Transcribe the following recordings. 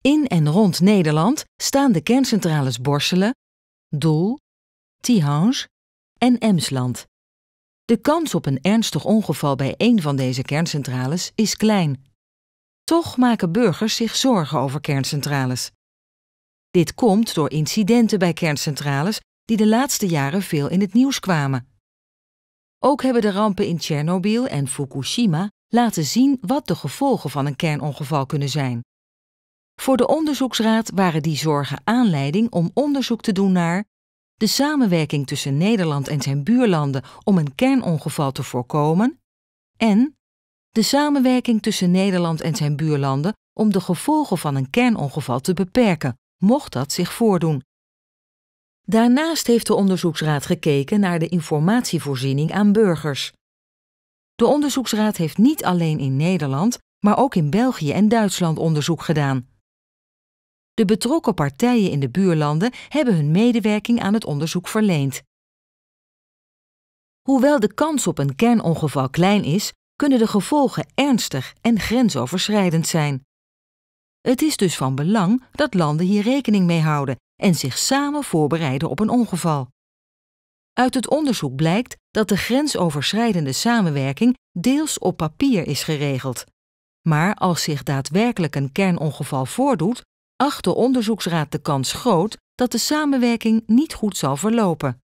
In en rond Nederland staan de kerncentrales Borselen, Doel, Tihange en Emsland. De kans op een ernstig ongeval bij één van deze kerncentrales is klein. Toch maken burgers zich zorgen over kerncentrales. Dit komt door incidenten bij kerncentrales die de laatste jaren veel in het nieuws kwamen. Ook hebben de rampen in Tsjernobyl en Fukushima laten zien wat de gevolgen van een kernongeval kunnen zijn. Voor de onderzoeksraad waren die zorgen aanleiding om onderzoek te doen naar de samenwerking tussen Nederland en zijn buurlanden om een kernongeval te voorkomen en de samenwerking tussen Nederland en zijn buurlanden om de gevolgen van een kernongeval te beperken, mocht dat zich voordoen. Daarnaast heeft de onderzoeksraad gekeken naar de informatievoorziening aan burgers. De onderzoeksraad heeft niet alleen in Nederland, maar ook in België en Duitsland onderzoek gedaan. De betrokken partijen in de buurlanden hebben hun medewerking aan het onderzoek verleend. Hoewel de kans op een kernongeval klein is, kunnen de gevolgen ernstig en grensoverschrijdend zijn. Het is dus van belang dat landen hier rekening mee houden en zich samen voorbereiden op een ongeval. Uit het onderzoek blijkt dat de grensoverschrijdende samenwerking deels op papier is geregeld. Maar als zich daadwerkelijk een kernongeval voordoet, acht de onderzoeksraad de kans groot dat de samenwerking niet goed zal verlopen.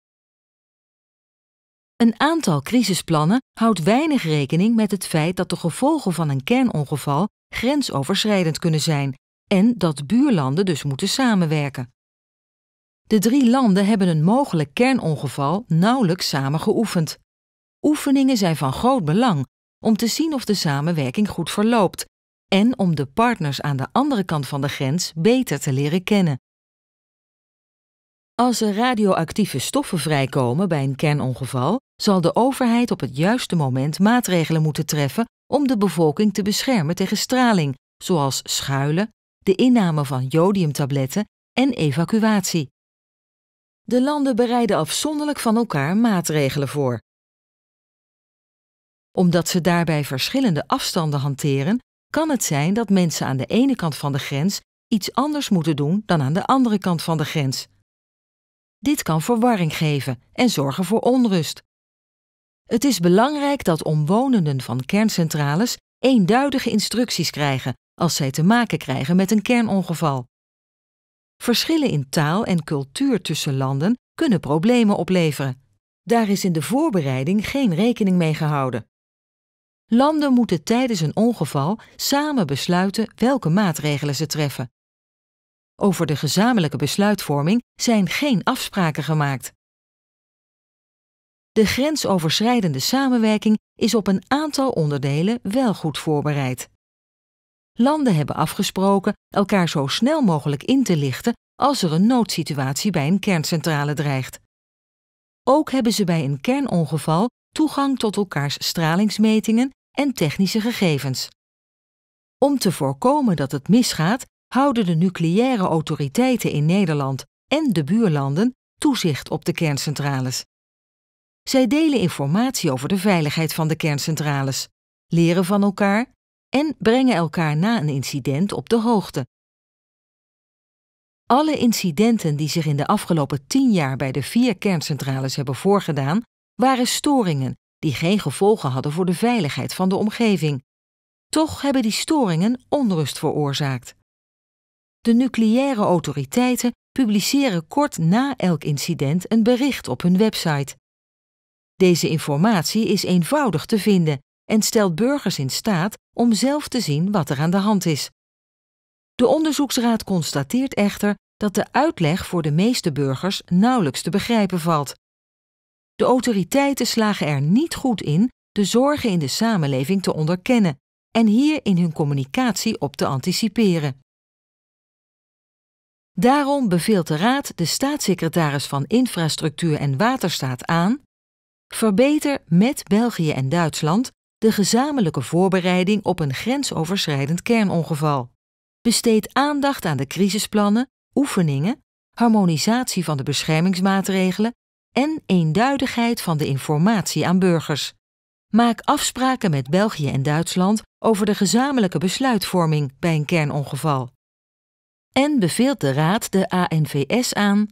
Een aantal crisisplannen houdt weinig rekening met het feit dat de gevolgen van een kernongeval grensoverschrijdend kunnen zijn en dat buurlanden dus moeten samenwerken. De drie landen hebben een mogelijk kernongeval nauwelijks samen geoefend. Oefeningen zijn van groot belang om te zien of de samenwerking goed verloopt en om de partners aan de andere kant van de grens beter te leren kennen. Als er radioactieve stoffen vrijkomen bij een kernongeval, zal de overheid op het juiste moment maatregelen moeten treffen om de bevolking te beschermen tegen straling, zoals schuilen, de inname van jodiumtabletten en evacuatie. De landen bereiden afzonderlijk van elkaar maatregelen voor. Omdat ze daarbij verschillende afstanden hanteren, kan het zijn dat mensen aan de ene kant van de grens iets anders moeten doen dan aan de andere kant van de grens. Dit kan verwarring geven en zorgen voor onrust. Het is belangrijk dat omwonenden van kerncentrales eenduidige instructies krijgen als zij te maken krijgen met een kernongeval. Verschillen in taal en cultuur tussen landen kunnen problemen opleveren. Daar is in de voorbereiding geen rekening mee gehouden. Landen moeten tijdens een ongeval samen besluiten welke maatregelen ze treffen. Over de gezamenlijke besluitvorming zijn geen afspraken gemaakt. De grensoverschrijdende samenwerking is op een aantal onderdelen wel goed voorbereid. Landen hebben afgesproken elkaar zo snel mogelijk in te lichten als er een noodsituatie bij een kerncentrale dreigt. Ook hebben ze bij een kernongeval toegang tot elkaars stralingsmetingen en technische gegevens. Om te voorkomen dat het misgaat, houden de nucleaire autoriteiten in Nederland en de buurlanden toezicht op de kerncentrales. Zij delen informatie over de veiligheid van de kerncentrales, leren van elkaar en brengen elkaar na een incident op de hoogte. Alle incidenten die zich in de afgelopen tien jaar bij de vier kerncentrales hebben voorgedaan, waren storingen die geen gevolgen hadden voor de veiligheid van de omgeving. Toch hebben die storingen onrust veroorzaakt. De nucleaire autoriteiten publiceren kort na elk incident een bericht op hun website. Deze informatie is eenvoudig te vinden en stelt burgers in staat om zelf te zien wat er aan de hand is. De onderzoeksraad constateert echter dat de uitleg voor de meeste burgers nauwelijks te begrijpen valt. De autoriteiten slagen er niet goed in de zorgen in de samenleving te onderkennen en hier in hun communicatie op te anticiperen. Daarom beveelt de Raad de staatssecretaris van Infrastructuur en Waterstaat aan: verbeter met België en Duitsland de gezamenlijke voorbereiding op een grensoverschrijdend kernongeval. Besteed aandacht aan de crisisplannen, oefeningen, harmonisatie van de beschermingsmaatregelen en eenduidigheid van de informatie aan burgers. Maak afspraken met België en Duitsland over de gezamenlijke besluitvorming bij een kernongeval. En beveelt de Raad de ANVS aan: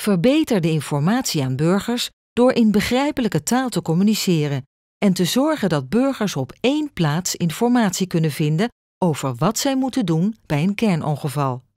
verbeter de informatie aan burgers door in begrijpelijke taal te communiceren en te zorgen dat burgers op één plaats informatie kunnen vinden over wat zij moeten doen bij een kernongeval.